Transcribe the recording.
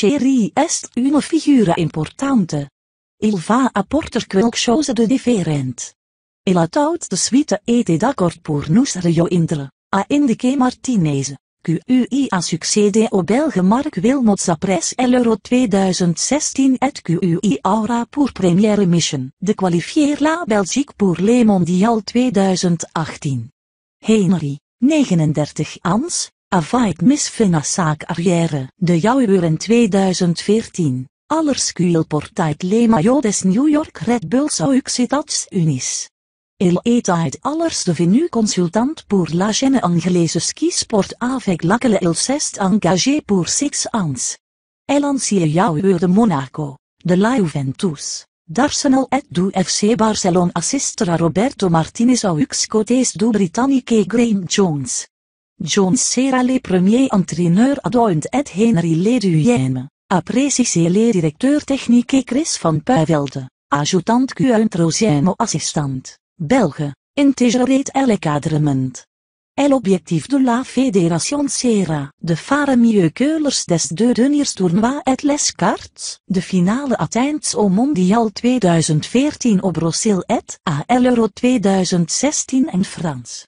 Cherry est una figura importante. Il va apporter qualcosa de different. Il a tout de suite été d'accord pour nous rejoindre, a indiqué Martinez. QUI a succédé au Belge Mark Wilmots après l'Euro 2016 et QUI Aura pour Première Mission de qualifier la Belgique pour Le Mondial 2018. Henry, 39 ans, Avait Finna saak Arriere, de jouweur in 2014. Allerskuil portait le maillot des New York Red Bulls Auxitats Unis. Il était allers devenu consultant pour la Gene anglaise ski sport avec laquelle il s'est engagé pour six ans. El ancien joueur de Monaco, de la Juventus, d'Arsenal et du FC Barcelone assistera Roberto Martinez aux côtés du Britannique Graham Jones. John sera le premier entraîneur adjoint et Henry Leduyen, a précisé le directeur technique Chris van Puivelde, ajoutant qu'un troisième assistant, belge, integreert l'encadrement. cadrement. L'objectif de la fédération sera de faire mieux que des deux derniers tournois et les cartes, de finale atteints au Mondial 2014 op Brussel et à l'Euro 2016 en France.